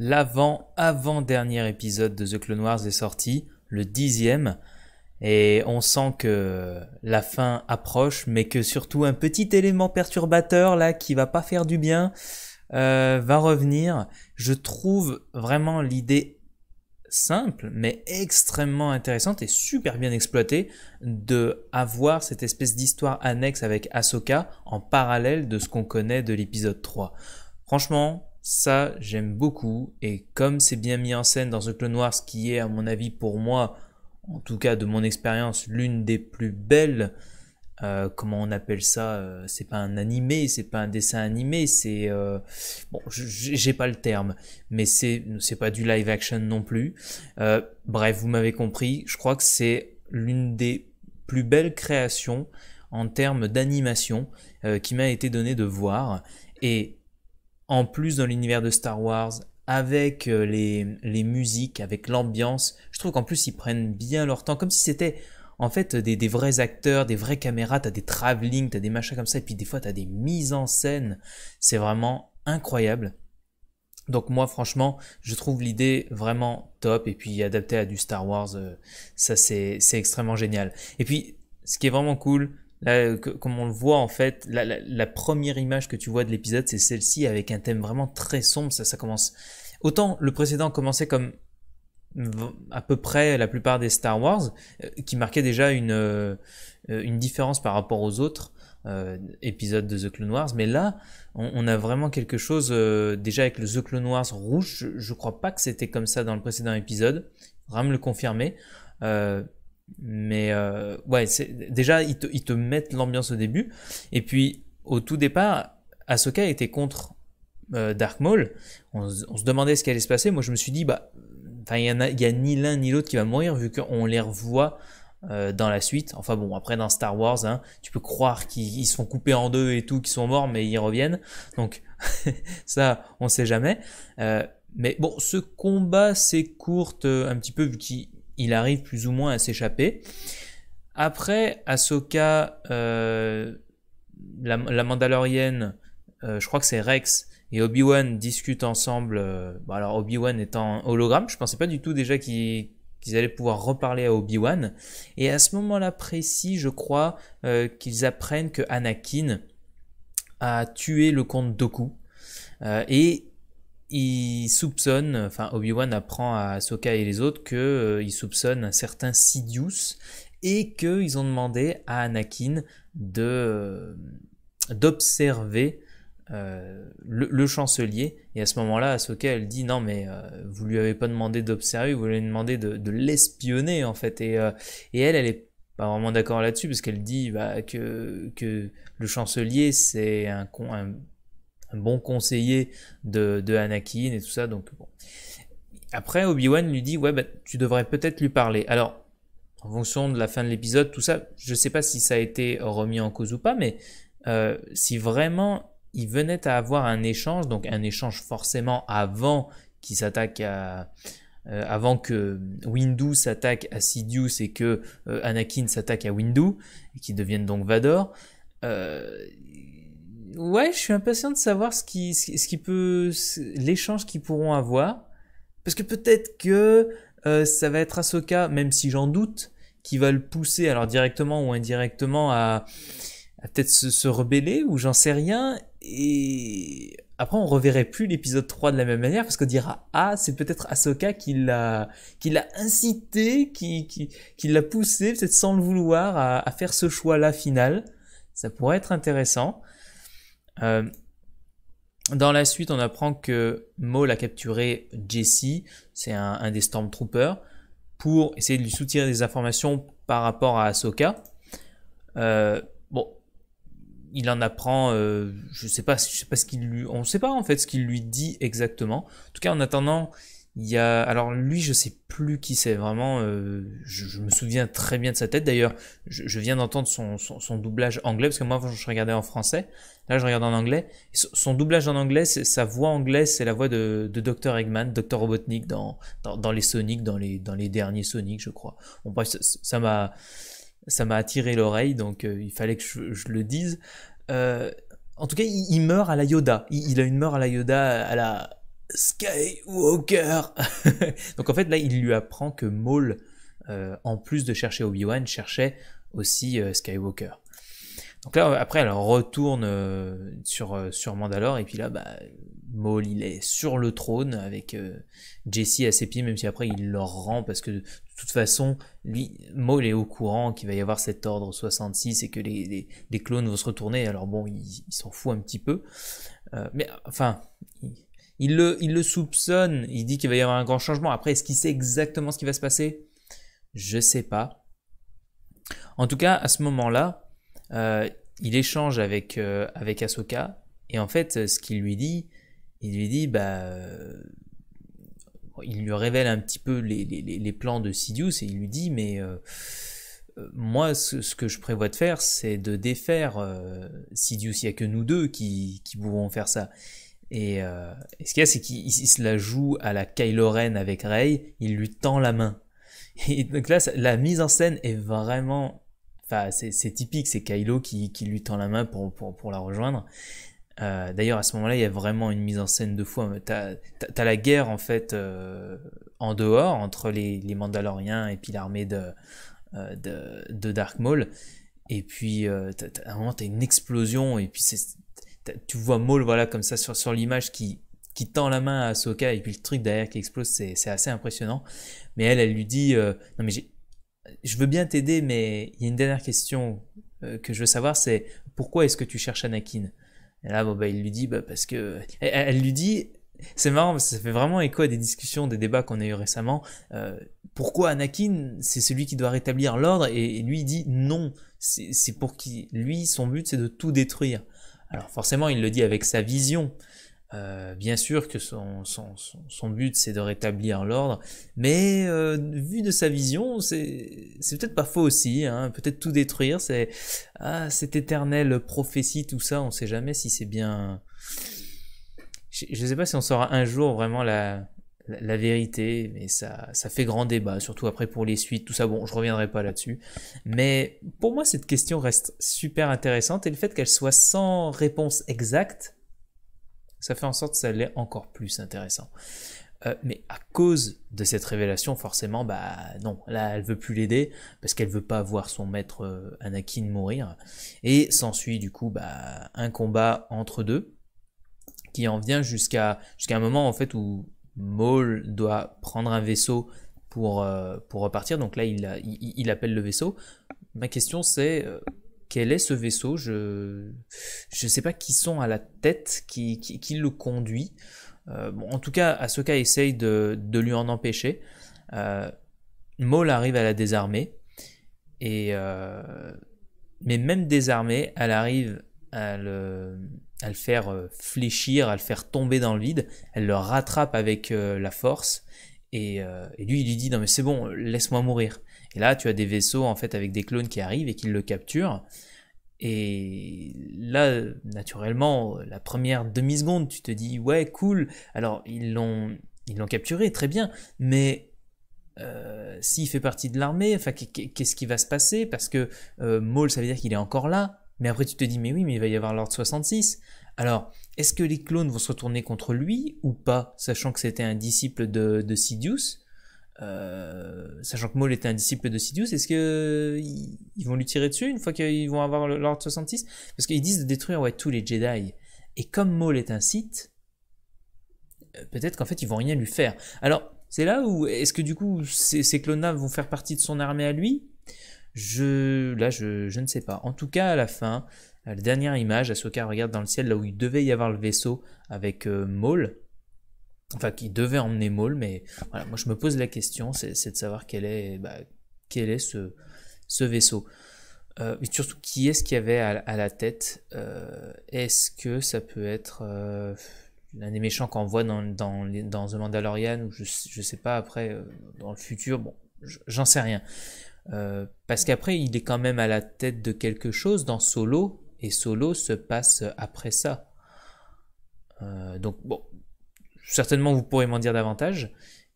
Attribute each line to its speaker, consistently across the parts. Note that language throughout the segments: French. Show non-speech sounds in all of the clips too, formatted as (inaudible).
Speaker 1: l'avant-avant-dernier épisode de The Clone Wars est sorti, le dixième, et on sent que la fin approche, mais que surtout un petit élément perturbateur là qui va pas faire du bien euh, va revenir. Je trouve vraiment l'idée simple mais extrêmement intéressante et super bien exploitée de avoir cette espèce d'histoire annexe avec Ahsoka en parallèle de ce qu'on connaît de l'épisode 3. Franchement, ça, j'aime beaucoup. Et comme c'est bien mis en scène dans The Clone Wars, ce qui est, à mon avis, pour moi, en tout cas de mon expérience, l'une des plus belles. Euh, comment on appelle ça euh, C'est pas un animé, c'est pas un dessin animé, c'est euh, bon, j'ai pas le terme, mais c'est c'est pas du live action non plus. bref, vous m'avez compris. Je crois que c'est l'une des plus belles créations en termes d'animation qui m'a été donnée de voir. Et en plus dans l'univers de Star Wars, avec euh, les, musiques, avec l'ambiance. Je trouve qu'en plus ils prennent bien leur temps, comme si c'était en fait des, vrais acteurs, des vraies caméras, t'as des travelling, t'as des machins comme ça, et puis des fois t'as des mises en scène. C'est vraiment incroyable. Donc moi franchement, je trouve l'idée vraiment top, et puis adapté à du Star Wars, euh, ça c'est extrêmement génial. Et puis ce qui est vraiment cool, Là, euh, comme on le voit en fait, la, première image que tu vois de l'épisode, c'est celle-ci avec un thème vraiment très sombre. Ça, commence. Autant le précédent commençait comme à peu près la plupart des Star Wars, euh, qui marquait déjà une, euh, une différence par rapport aux autres épisodes de The Clone Wars. Mais là, on, a vraiment quelque chose, déjà avec le The Clone Wars rouge, je, ne crois pas que c'était comme ça dans le précédent épisode, Ram le confirmer. Mais euh, ouais, déjà, ils te, ils te mettent l'ambiance au début. Et puis, au tout départ, Asoka était contre euh, Dark Maul. On, se demandait ce qui allait se passer. Moi, je me suis dit, bah, il n'y a, a, ni l'un ni l'autre qui va mourir, vu qu'on les revoit euh, dans la suite. Enfin bon, après, dans Star Wars, hein, tu peux croire qu'ils sont coupés en deux et tout, qu'ils sont morts, mais ils reviennent. Donc, (laughs) ça, on ne sait jamais. Euh, mais bon, ce combat, c'est courte un petit peu, vu qu'il il arrive plus ou moins à s'échapper. Après, Ahsoka, euh, la, la, Mandalorienne, euh, je crois que c'est Rex et Obi-Wan discutent ensemble. Euh, alors Obi-Wan étant hologramme, je pensais pas du tout déjà qu'ils allaient pouvoir reparler à Obi-Wan. Et à ce moment-là précis, je crois qu'ils apprennent que Anakin a tué le comte Doku. et il soupçonne, enfin Obi-Wan apprend à Ahsoka et les autres qu'ils euh, soupçonnent un certain Sidious et qu'ils ont demandé à Anakin de euh, d'observer euh, le, chancelier. Et à ce moment-là, Ahsoka, elle dit non mais euh, vous lui avez pas demandé d'observer, vous lui avez demandé de, l'espionner en fait. Et, et elle, elle est pas vraiment d'accord là-dessus parce qu'elle dit bah, que, que le chancelier c'est un, un un bon conseiller de, de Anakin et tout ça. Donc bon. Après, Obi-Wan lui dit ouais, bah, tu devrais peut-être lui parler. Alors, en fonction de la fin de l'épisode, tout ça, je sais pas si ça a été remis en cause ou pas, mais euh, si vraiment il venait à avoir un échange, donc un échange forcément avant qu'il s'attaque à, euh, avant que Windu s'attaque à Sidious et que euh, Anakin s'attaque à Windu, et qu'il devienne donc Vador, ouais, je suis impatient de savoir ce qui, ce, qui peut, l'échange qu'ils pourront avoir, parce que peut-être que euh, ça va être Ahsoka, même si j'en doute, qui va le pousser, alors directement ou indirectement, à, à peut-être se, rebeller ou j'en sais rien, et après, on reverrait plus l'épisode 3 de la même manière parce qu'on dira Ah, c'est peut-être Ahsoka qui l'a, qui l'a incité, qui, qui, qui l'a poussé, peut-être sans le vouloir, à, à faire ce choix-là final. Ça pourrait être intéressant. Euh, dans la suite, on apprend que Maul a capturé Jesse, c'est un, des Stormtroopers, pour essayer de lui soutirer des informations par rapport à Ahsoka. Euh, bon, il en apprend, euh, je sais pas, je sais pas ce qu'il lui, on sait pas en fait ce qu'il lui dit exactement. En tout cas, en attendant, alors lui, je sais plus qui c'est vraiment. Euh, je, me souviens très bien de sa tête. D'ailleurs, je, viens d'entendre son, son, doublage anglais parce que moi, je regardais en français. Là, je regarde en anglais. Son, doublage en anglais, sa voix anglaise, c'est la voix de, Dr Eggman, Dr Robotnik dans, dans, les Sonic, dans les, dans les derniers Sonic, je crois. Bon ça m'a ça m'a attiré l'oreille, donc euh, il fallait que je, le dise. Euh, en tout cas, il, meurt à la Yoda. Il, il a une mort à la Yoda à la Skywalker. (laughs) Donc en fait là, il lui apprend que Maul, euh, en plus de chercher Obi-Wan, cherchait aussi euh, Skywalker. Donc là, après, elle retourne euh, sur, sur Mandalore, et puis là, bah, Maul, il est sur le trône avec Jesse à ses pieds, même si après, il leur rend, parce que de toute façon, lui, Maul est au courant qu'il va y avoir cet ordre 66 et que les, clones vont se retourner, alors bon, il, s'en fout un petit peu. mais enfin, il le, soupçonne, il dit qu'il va y avoir un grand changement. Après, est-ce qu'il sait exactement ce qui va se passer Je sais pas. En tout cas, à ce moment-là, euh, il échange avec, euh, avec Ahsoka, et en fait, ce qu'il lui dit, il lui dit, bah, euh, il lui révèle un petit peu les, plans de Sidious, et il lui dit, mais moi, ce, que je prévois de faire, c'est de défaire Sidious, il n'y a que nous deux qui, qui pouvons faire ça. Euh, et, ce qu'il y a, c'est qu'il se la joue à la Kylo Ren avec Rey, il lui tend la main. (laughs) Et donc là, la mise en scène est vraiment... Enfin, c'est typique, c'est Kylo qui, lui tend la main pour, pour, la rejoindre. Euh, d'ailleurs, à ce moment-là, il y a vraiment une mise en scène de fou. T'as as, la guerre, en fait, euh, en dehors, entre les, Mandaloriens et puis l'armée de, de, de, Dark Maul. Et puis, à un moment, t'as une explosion, et puis c'est tu vois Maul voilà comme ça sur, l'image qui tend la main à Soka et puis le truc derrière qui explose c'est assez impressionnant mais elle elle lui dit euh, non mais je veux bien t'aider mais il y a une dernière question euh, que je veux savoir c'est pourquoi est-ce que tu cherches Anakin et là bon bah, il lui dit bah, parce que elle, lui dit c'est marrant, ça fait vraiment écho à des discussions, des débats qu'on a eu récemment. Euh, pourquoi Anakin, c'est celui qui doit rétablir l'ordre et, lui dit non. C'est pour qui, lui, son but, c'est de tout détruire. Alors forcément, il le dit avec sa vision. Euh, bien sûr que son, son, son but c'est de rétablir l'ordre, mais euh, vu de sa vision, c'est peut-être pas faux aussi, hein. peut-être tout détruire, c'est ah, cette éternelle prophétie, tout ça, on sait jamais si c'est bien... Je ne sais pas si on saura un jour vraiment la, la vérité, mais ça, ça fait grand débat, surtout après pour les suites, tout ça, bon, je reviendrai pas là-dessus. Mais pour moi, cette question reste super intéressante et le fait qu'elle soit sans réponse exacte, ça fait en sorte que ça l'est encore plus intéressant. Euh, mais à cause de cette révélation, forcément, bah non, là, elle veut plus l'aider parce qu'elle veut pas voir son maître euh, Anakin mourir. Et s'ensuit du coup bah, un combat entre deux qui en vient jusqu'à jusqu'à un moment en fait où Maul doit prendre un vaisseau pour, euh, pour repartir. Donc là, il, il, appelle le vaisseau. Ma question, c'est euh, quel est ce vaisseau Je ne sais pas qui sont à la tête, qui, le conduit. Euh, en tout cas, Asoka essaye de, de lui en empêcher. Maul arrive à la désarmer. Et, mais même désarmée, elle arrive à le, faire euh, fléchir, à le faire tomber dans le vide. Elle le rattrape avec euh, la force. Euh, et, lui, il lui dit, non mais c'est bon, laisse-moi mourir. Et là, tu as des vaisseaux en fait avec des clones qui arrivent et qui le capturent. Et là, naturellement, la première demi-seconde, tu te dis, ouais, cool. Alors, ils l'ont, ils l'ont capturé, très bien. Mais s'il fait partie de l'armée, enfin, qu'est-ce qui va se passer Parce que Maul, ça veut dire qu'il est encore là. Mais après, tu te dis, mais oui, mais il va y avoir l'ordre 66. Alors, est-ce que les clones vont se retourner contre lui ou pas, sachant que c'était un disciple de, Sidious euh, sachant que Maul était un disciple de Sidious, est-ce que ils, vont lui tirer dessus une fois qu'ils vont avoir l'ordre 66 Parce qu'ils disent de détruire ouais, tous les Jedi. Et comme Maul est un Sith, euh, peut-être qu'en fait ils vont rien lui faire. Alors c'est là où est-ce que du coup ces, ces clones-là vont faire partie de son armée à lui je, là, je, je, ne sais pas. En tout cas, à la fin, la dernière image, cas, regarde dans le ciel là où il devait y avoir le vaisseau avec euh, Maul. Enfin, qui devait emmener Maul, mais voilà, moi je me pose la question, c'est de savoir quel est, bah, quel est ce, ce vaisseau. Euh, et surtout, qui est-ce qu'il y avait à, la tête euh, Est-ce que ça peut être l'un euh, des méchants qu'on voit dans, dans, dans, The Mandalorian ou je, ne sais pas après, dans le futur Bon, j'en sais rien. Euh, parce qu'après, il est quand même à la tête de quelque chose dans Solo, et Solo se passe après ça. Euh, donc, bon, certainement vous pourrez m'en dire davantage.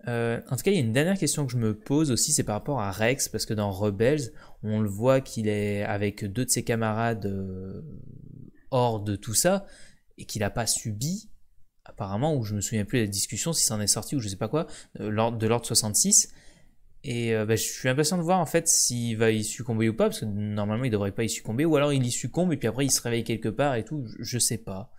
Speaker 1: Euh, en tout cas, il y a une dernière question que je me pose aussi, c'est par rapport à Rex, parce que dans Rebels, on le voit qu'il est avec deux de ses camarades hors de tout ça, et qu'il n'a pas subi, apparemment, ou je me souviens plus de la discussion, si ça en est sorti ou je sais pas quoi, de l'ordre 66 et euh, bah, je suis impatient de voir en fait s'il va y succomber ou pas, parce que normalement il devrait pas y succomber, ou alors il y succombe et puis après il se réveille quelque part et tout, je, sais pas.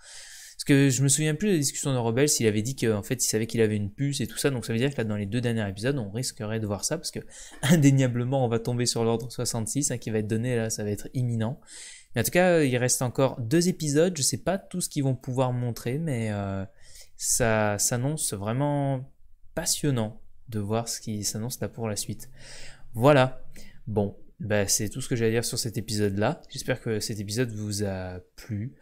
Speaker 1: Parce que je me souviens plus de la discussion de Rebels, il avait dit qu'en fait il savait qu'il avait une puce et tout ça, donc ça veut dire que là dans les deux derniers épisodes on risquerait de voir ça, parce que (laughs) indéniablement on va tomber sur l'ordre 66 hein, qui va être donné là, ça va être imminent. Mais en tout cas il reste encore deux épisodes, je sais pas tout ce qu'ils vont pouvoir montrer, mais euh, ça s'annonce vraiment passionnant de voir ce qui s'annonce là pour la suite. Voilà. Bon, bah, c'est tout ce que j'ai à dire sur cet épisode-là. J'espère que cet épisode vous a plu.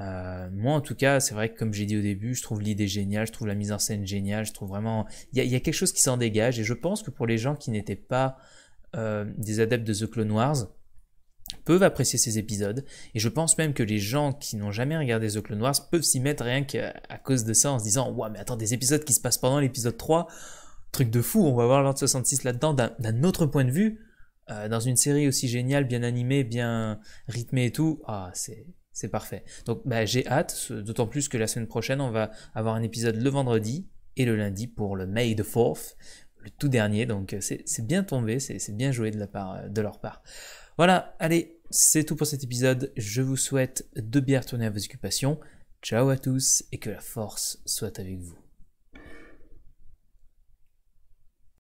Speaker 1: Euh, moi, en tout cas, c'est vrai que comme j'ai dit au début, je trouve l'idée géniale, je trouve la mise en scène géniale, je trouve vraiment... Il y a, quelque chose qui s'en dégage et je pense que pour les gens qui n'étaient pas euh, des adeptes de The Clone Wars, peuvent apprécier ces épisodes et je pense même que les gens qui n'ont jamais regardé The Clone Wars peuvent s'y mettre rien qu'à cause de ça en se disant « Ouah, mais attends, des épisodes qui se passent pendant l'épisode 3 ?» truc de fou. On va voir l'ordre 66 là-dedans d'un autre point de vue. Euh, dans une série aussi géniale, bien animée, bien rythmée et tout, ah, c'est parfait. Donc bah, j'ai hâte, d'autant plus que la semaine prochaine, on va avoir un épisode le vendredi et le lundi pour le May the 4th, le tout dernier. Donc euh, c'est bien tombé, c'est bien joué de, la part, euh, de leur part. Voilà, allez, c'est tout pour cet épisode. Je vous souhaite de bien retourner à vos occupations. Ciao à tous et que la force soit avec vous.